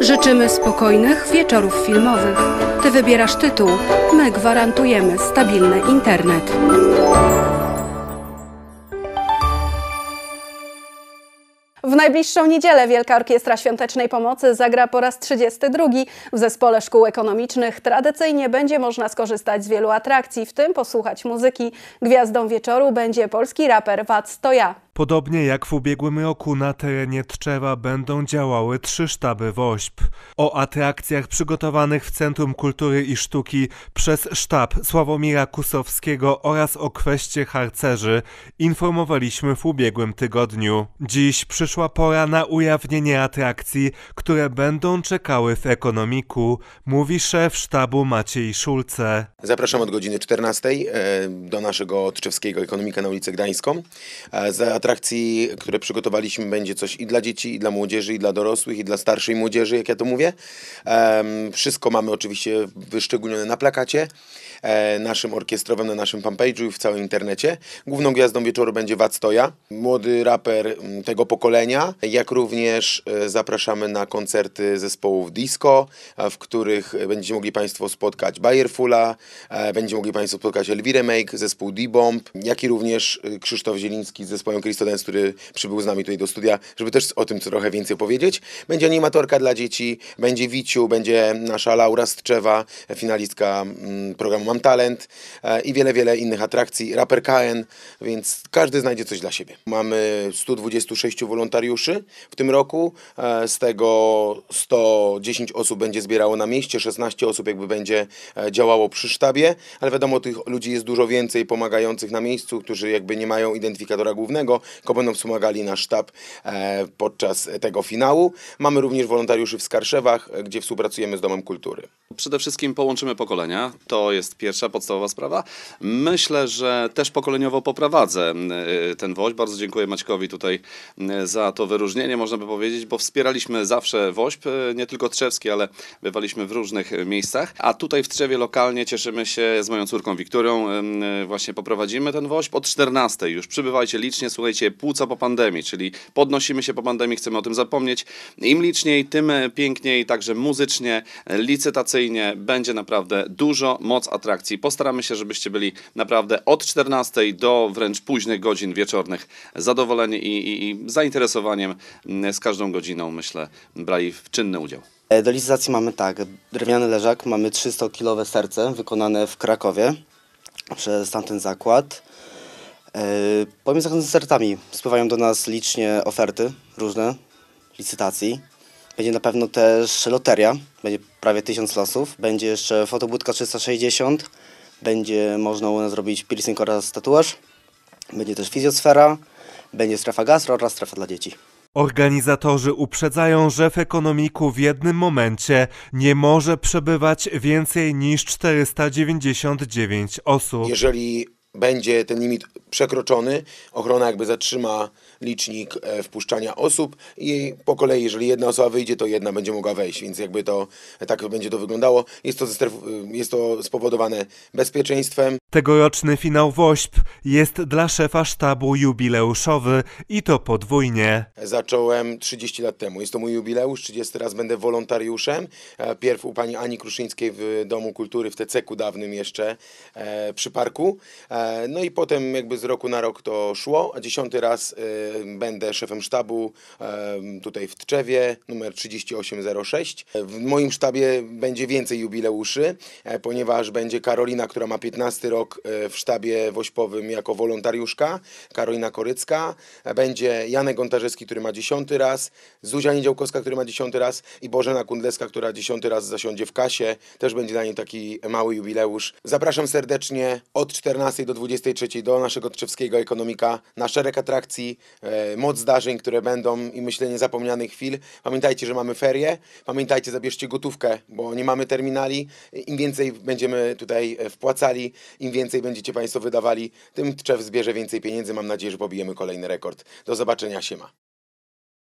Życzymy spokojnych wieczorów filmowych. Ty wybierasz tytuł, my gwarantujemy stabilny internet. W najbliższą niedzielę Wielka Orkiestra Świątecznej Pomocy zagra po raz 32. W Zespole Szkół Ekonomicznych tradycyjnie będzie można skorzystać z wielu atrakcji, w tym posłuchać muzyki. Gwiazdą wieczoru będzie polski raper Wac Toja. Podobnie jak w ubiegłym roku na terenie Tczewa będą działały trzy sztaby WOŚP. O atrakcjach przygotowanych w Centrum Kultury i Sztuki przez sztab Sławomira Kusowskiego oraz o kweście harcerzy informowaliśmy w ubiegłym tygodniu. Dziś przyszła pora na ujawnienie atrakcji, które będą czekały w ekonomiku, mówi szef sztabu Maciej Szulce. Zapraszam od godziny 14 e, do naszego tczewskiego ekonomika na ulicę Gdańską. E, za atrakcji, które przygotowaliśmy, będzie coś i dla dzieci, i dla młodzieży, i dla dorosłych, i dla starszej młodzieży, jak ja to mówię. Wszystko mamy oczywiście wyszczególnione na plakacie e, naszym orkiestrowym, na naszym fanpage'u i w całym internecie. Główną gwiazdą wieczoru będzie Wactoja, młody raper tego pokolenia, jak również e, zapraszamy na koncerty zespołów disco, e, w których będziecie mogli Państwo spotkać Bayerfula, będziecie mogli Państwo spotkać Elvire Make, zespół D-Bomb, jak i również Krzysztof Zieliński z zespołem Chris Sodens, który przybył z nami tutaj do studia, żeby też o tym trochę więcej powiedzieć. Będzie animatorka dla dzieci, będzie Wiciu, będzie nasza Laura Stczewa, finalistka mm, programu Mam Talent e, i wiele, wiele innych atrakcji. Raper KN, więc każdy znajdzie coś dla siebie. Mamy 126 wolontariuszy w tym roku, e, z tego 110 osób będzie zbierało na mieście, 16 osób jakby będzie e, działało przy sztabie, ale wiadomo, tych ludzi jest dużo więcej pomagających na miejscu, którzy jakby nie mają identyfikatora głównego, tylko będą wspomagali nasz sztab e, podczas tego finału. Mamy również wolontariuszy w Skarszewach, e, gdzie współpracujemy z Domem Kultury. Przede wszystkim połączymy pokolenia. To jest pierwsza podstawowa sprawa. Myślę, że też pokoleniowo poprowadzę e, ten woź. Bardzo dziękuję Maćkowi tutaj za to wyróżnienie, można by powiedzieć, bo wspieraliśmy zawsze WOŚP, nie tylko Trzewski, ale bywaliśmy w różnych miejscach. A tutaj w Trzewie lokalnie cieszymy się z moją córką Wiktorią. Właśnie poprowadzimy ten WOŚP od 14 już. Przybywajcie licznie, słuchajcie wiecie, płuca po pandemii, czyli podnosimy się po pandemii, chcemy o tym zapomnieć. Im liczniej, tym e, piękniej, także muzycznie, e, licytacyjnie będzie naprawdę dużo moc atrakcji. Postaramy się, żebyście byli naprawdę od 14 do wręcz późnych godzin wieczornych zadowoleni i, i, i zainteresowaniem z każdą godziną, myślę, brali czynny udział. E, do licytacji mamy tak, drewniany leżak, mamy 300-kilowe serce wykonane w Krakowie przez tamten zakład. E, Pomiędzy koncertami spływają do nas licznie oferty różne, licytacji. Będzie na pewno też loteria, będzie prawie tysiąc losów. Będzie jeszcze fotobudka 360, będzie można u nas zrobić piercing oraz tatuaż. Będzie też fizjosfera, będzie strefa gastro oraz strefa dla dzieci. Organizatorzy uprzedzają, że w ekonomiku w jednym momencie nie może przebywać więcej niż 499 osób. Jeżeli będzie ten limit przekroczony, ochrona jakby zatrzyma licznik e, wpuszczania osób i po kolei, jeżeli jedna osoba wyjdzie, to jedna będzie mogła wejść, więc jakby to e, tak będzie to wyglądało. Jest to, stref, e, jest to spowodowane bezpieczeństwem. Tegoroczny finał WOŚP jest dla szefa sztabu jubileuszowy i to podwójnie. Zacząłem 30 lat temu. Jest to mój jubileusz, 30 raz będę wolontariuszem. Pierw u pani Ani Kruszyńskiej w Domu Kultury w Teceku dawnym jeszcze przy parku. No i potem jakby roku na rok to szło, a dziesiąty raz y, będę szefem sztabu y, tutaj w Tczewie, numer 3806. W moim sztabie będzie więcej jubileuszy, e, ponieważ będzie Karolina, która ma 15 rok y, w sztabie wośpowym jako wolontariuszka, Karolina Korycka, e, będzie Janek Gontarzewski, który ma 10 raz, Zuzia Niedziałkowska, który ma 10 raz i Bożena Kundleska, która 10 raz zasiądzie w kasie, też będzie dla niej taki mały jubileusz. Zapraszam serdecznie od 14 do 23 do naszego Godczewskiego, Ekonomika, na szereg atrakcji, e, moc zdarzeń, które będą i myślę niezapomnianych chwil. Pamiętajcie, że mamy ferie, pamiętajcie, zabierzcie gotówkę, bo nie mamy terminali. Im więcej będziemy tutaj e, wpłacali, im więcej będziecie Państwo wydawali, tym Tczew zbierze więcej pieniędzy. Mam nadzieję, że pobijemy kolejny rekord. Do zobaczenia, siema.